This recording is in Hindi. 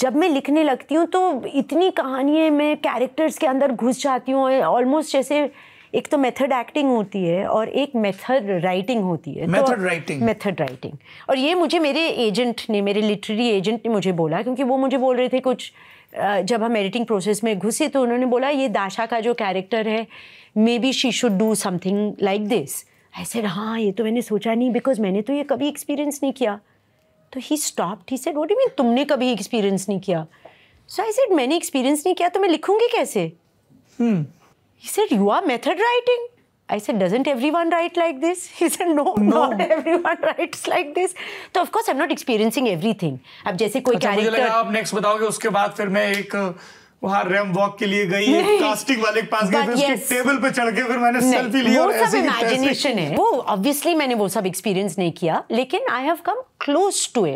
जब मैं लिखने लगती हूँ तो इतनी कहानियाँ मैं कैरेक्टर्स के अंदर घुस जाती हूँ ऑलमोस्ट जैसे एक तो मेथड एक्टिंग होती है और एक मेथड राइटिंग होती है मेथड राइटिंग मेथड राइटिंग और ये मुझे मेरे एजेंट ने मेरे लिटरेरी एजेंट ने मुझे बोला क्योंकि वो मुझे बोल रहे थे कुछ जब हम एडिटिंग प्रोसेस में घुसे तो उन्होंने बोला ये दाशा का जो कैरेक्टर है may be she should do something like this ऐसे हाँ ये तो मैंने सोचा नहीं बिकॉज मैंने तो ये कभी एक्सपीरियंस नहीं किया तो he stopped he said what you mean तुमने कभी एक्सपीरियंस नहीं किया सो आई सेड मैंने एक्सपीरियंस नहीं किया तो मैं लिखूंगी कैसे he said you are method writing I said, doesn't everyone write like this? He said, no, no. not everyone writes like this. So of course I'm not experiencing everything. अब जैसे कोई अच्छा, मुझे लगा आप next बताओगे उसके बाद फिर मैं एक वहाँ रैम वॉक के लिए गई एक कास्टिंग वाले के पास गई फिर yes. उसके टेबल पे चढ़ के फिर मैंने सेल्फी ली वो और सब इमेजिनेशन है वो ऑब्वियसली मैंने वो सब एक्सपीरियंस नहीं किया लेकिन I have come close to it